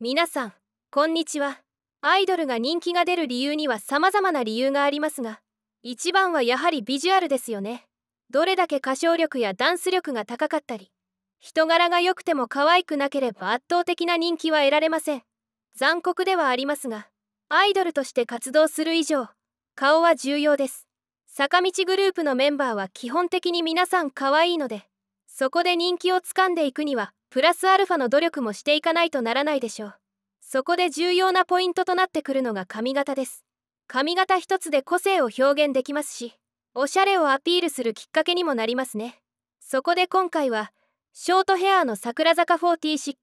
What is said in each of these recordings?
皆さんこんにちはアイドルが人気が出る理由には様々な理由がありますが一番はやはりビジュアルですよねどれだけ歌唱力やダンス力が高かったり人柄が良くても可愛くなければ圧倒的な人気は得られません残酷ではありますがアイドルとして活動する以上顔は重要です坂道グループのメンバーは基本的に皆さん可愛いのでそこで人気をつかんでいくにはプラスアルファの努力もしていかないとならないでしょうそこで重要なポイントとなってくるのが髪型です髪型一つで個性を表現できますしおしゃれをアピールするきっかけにもなりますねそこで今回はショートヘアの桜坂46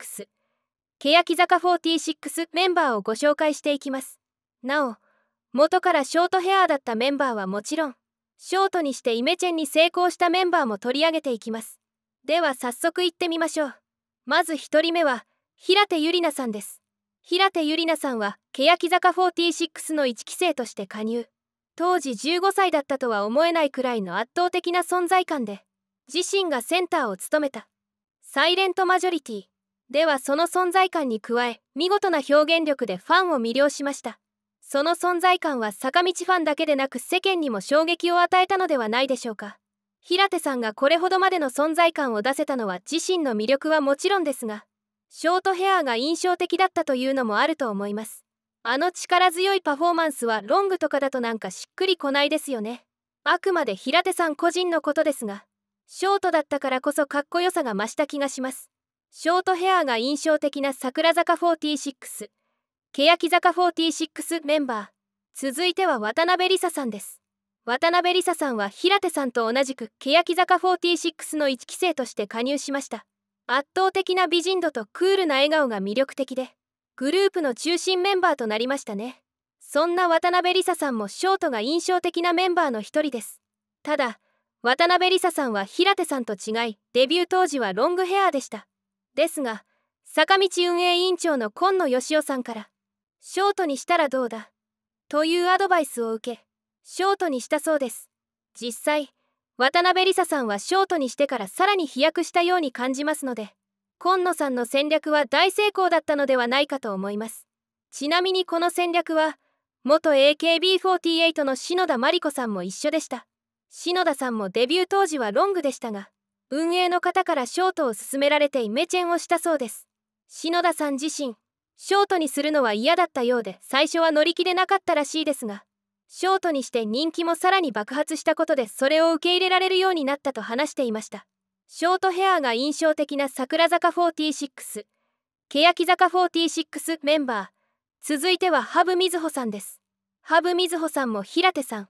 欅坂46メンバーをご紹介していきますなお元からショートヘアだったメンバーはもちろんショートにしてイメチェンに成功したメンバーも取り上げていきますでは早速いってみましょうまず1人目は平手友梨奈さんです平手友梨奈さんは欅坂46の1期生として加入当時15歳だったとは思えないくらいの圧倒的な存在感で自身がセンターを務めた「サイレントマジョリティ」ではその存在感に加え見事な表現力でファンを魅了しましたその存在感は坂道ファンだけでなく世間にも衝撃を与えたのではないでしょうか平手さんがこれほどまでの存在感を出せたのは自身の魅力はもちろんですがショートヘアが印象的だったというのもあると思いますあの力強いパフォーマンスはロングとかだとなんかしっくりこないですよねあくまで平手さん個人のことですがショートだったからこそかっこよさが増した気がしますショートヘアが印象的な桜坂46欅坂46メンバー続いては渡辺梨沙さんです渡辺理沙さんは平手さんと同じく欅坂46の1期生として加入しました圧倒的な美人度とクールな笑顔が魅力的でグループの中心メンバーとなりましたねそんな渡辺理沙さんもショートが印象的なメンバーの一人ですただ渡辺理沙さんは平手さんと違いデビュー当時はロングヘアでしたですが坂道運営委員長の今野義雄さんから「ショートにしたらどうだ」というアドバイスを受けショートにしたそうです実際渡辺梨沙さんはショートにしてからさらに飛躍したように感じますので今野さんの戦略は大成功だったのではないかと思いますちなみにこの戦略は元 AKB48 の篠田真理子さんも一緒でした篠田さんもデビュー当時はロングでしたが運営の方からショートを勧められてイメチェンをしたそうです篠田さん自身ショートにするのは嫌だったようで最初は乗り気でなかったらしいですがショートにして人気もさらに爆発したことでそれを受け入れられるようになったと話していましたショートヘアが印象的な桜坂46欅坂46メンバー続いては羽生瑞穂さんです羽生瑞穂さんも平手さん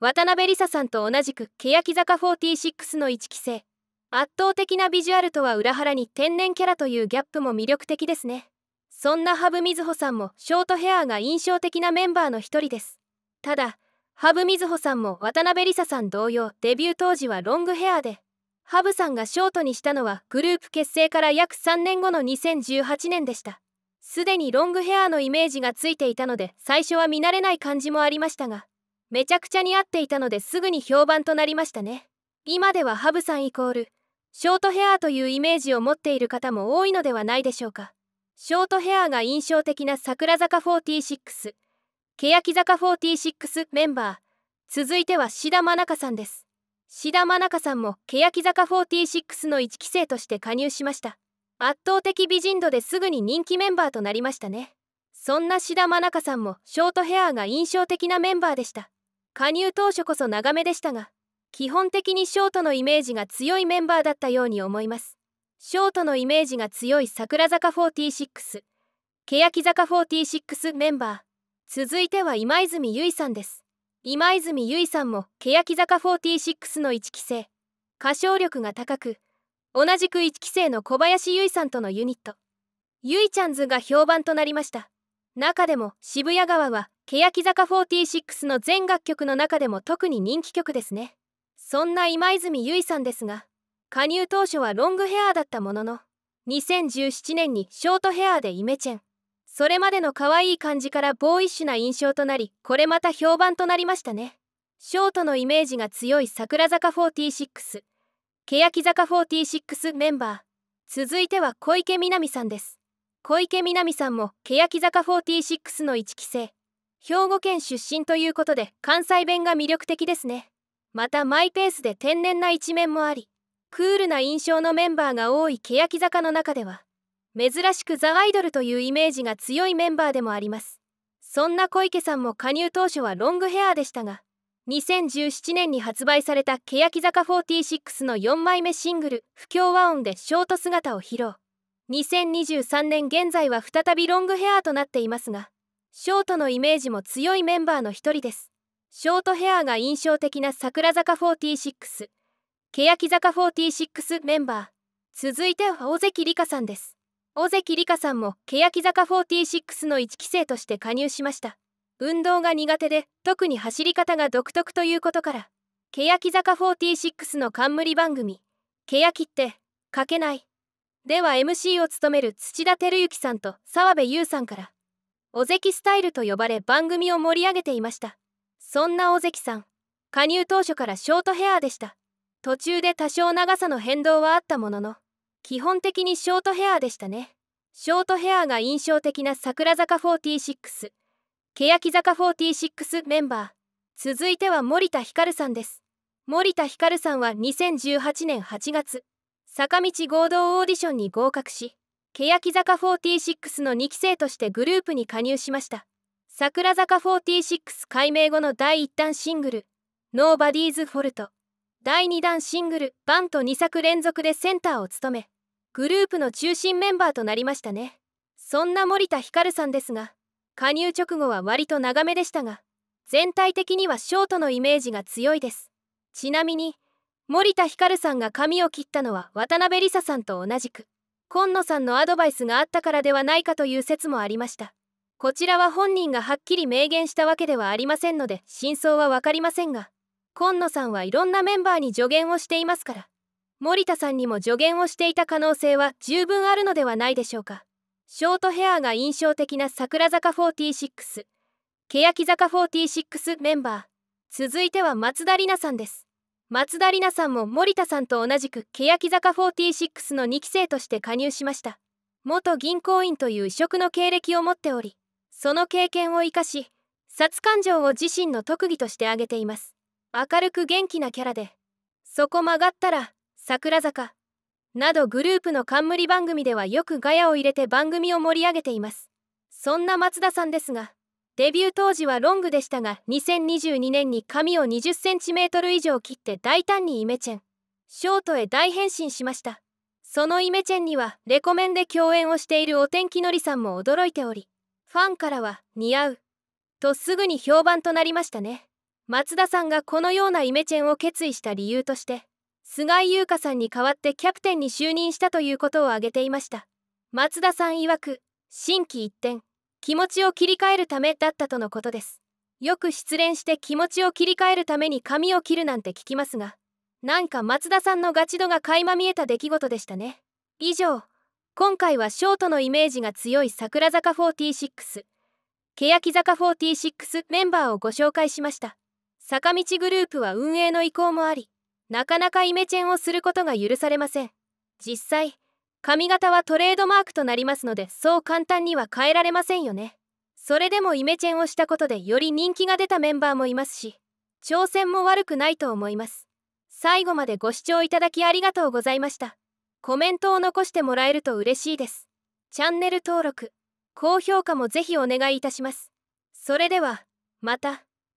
渡辺梨沙さんと同じく欅坂46の1期生圧倒的なビジュアルとは裏腹に天然キャラというギャップも魅力的ですねそんな羽生瑞穂さんもショートヘアが印象的なメンバーの一人ですただブみ瑞穂さんも渡辺梨沙さん同様デビュー当時はロングヘアでハブさんがショートにしたのはグループ結成から約3年後の2018年でしたすでにロングヘアのイメージがついていたので最初は見慣れない感じもありましたがめちゃくちゃに合っていたのですぐに評判となりましたね今では羽生さんイコールショートヘアというイメージを持っている方も多いのではないでしょうかショートヘアが印象的な櫻坂46欅坂46メンバー続いては志田真中さんです志田真中さんも欅坂46の1期生として加入しました圧倒的美人度ですぐに人気メンバーとなりましたねそんな志田真中さんもショートヘアが印象的なメンバーでした加入当初こそ長めでしたが基本的にショートのイメージが強いメンバーだったように思いますショートのイメージが強い櫻坂46欅坂46メンバー続いては今泉結衣さんです今泉結衣さんも欅坂46の1期生歌唱力が高く同じく1期生の小林結衣さんとのユニットゆいちゃんズが評判となりました中でも渋谷川は欅坂46の全楽曲の中でも特に人気曲ですねそんな今泉結衣さんですが加入当初はロングヘアだったものの2017年にショートヘアでイメチェンそれまでの可愛い感じからボーイッシュな印象となりこれまた評判となりましたねショートのイメージが強い桜坂46欅坂46メンバー続いては小池みなみさんです小池みなみさんも欅坂46の1期生兵庫県出身ということで関西弁が魅力的ですねまたマイペースで天然な一面もありクールな印象のメンバーが多い欅坂の中では珍しくザ・アイドルというイメージが強いメンバーでもありますそんな小池さんも加入当初はロングヘアでしたが2017年に発売された欅坂46の4枚目シングル「不協和音」でショート姿を披露2023年現在は再びロングヘアとなっていますがショートのイメージも強いメンバーの一人ですショートヘアが印象的な櫻坂46欅坂46メンバー続いては尾関里香さんです尾関里香さんも欅坂46の1期生として加入しました運動が苦手で特に走り方が独特ということから欅坂46の冠番組「欅って書けない」では MC を務める土田照之さんと澤部優さんから「尾関スタイル」と呼ばれ番組を盛り上げていましたそんな尾関さん加入当初からショートヘアでした途中で多少長さの変動はあったものの基本的にショートヘアでしたねショートヘアが印象的な桜坂46欅坂46メンバー続いては森田ひかるさんです森田ひかるさんは2018年8月坂道合同オーディションに合格し欅坂46の2期生としてグループに加入しました桜坂46改名後の第1弾シングル「Nobody's Fault」第2弾シングル「バンと2作連続でセンターを務めグループの中心メンバーとなりましたねそんな森田ひかるさんですが加入直後は割と長めでしたが全体的にはショートのイメージが強いですちなみに森田ひかるさんが髪を切ったのは渡辺梨沙さんと同じく今野さんのアドバイスがあったからではないかという説もありましたこちらは本人がはっきり明言したわけではありませんので真相は分かりませんが今野さんはいろんなメンバーに助言をしていますから森田さんにも助言をしていた可能性は十分あるのではないでしょうかショートヘアが印象的な桜坂46欅坂46メンバー続いては松田里奈さんです松田里奈さんも森田さんと同じく欅坂46の2期生として加入しました元銀行員という異色の経歴を持っておりその経験を生かし殺感情を自身の特技として挙げています明るく元気なキャラでそこ曲がったら桜坂などグループの冠番組ではよくガヤを入れて番組を盛り上げていますそんな松田さんですがデビュー当時はロングでしたが2022年に髪を 20cm 以上切って大胆にイメチェンショートへ大変身しましたそのイメチェンにはレコメンで共演をしているお天気のりさんも驚いておりファンからは似合うとすぐに評判となりましたね松田さんがこのようなイメチェンを決意した理由として菅井優香さんに代わってキャプテンに就任したということを挙げていました松田さん曰く心機一転気持ちを切り替えるためだったとのことですよく失恋して気持ちを切り替えるために髪を切るなんて聞きますがなんか松田さんのガチ度が垣間見えた出来事でしたね以上今回はショートのイメージが強い桜坂46欅坂46メンバーをご紹介しました坂道グループは運営の意向もありなかなかイメチェンをすることが許されません実際髪型はトレードマークとなりますのでそう簡単には変えられませんよねそれでもイメチェンをしたことでより人気が出たメンバーもいますし挑戦も悪くないと思います最後までご視聴いただきありがとうございましたコメントを残してもらえると嬉しいですチャンネル登録高評価もぜひお願いいたしますそれではまた。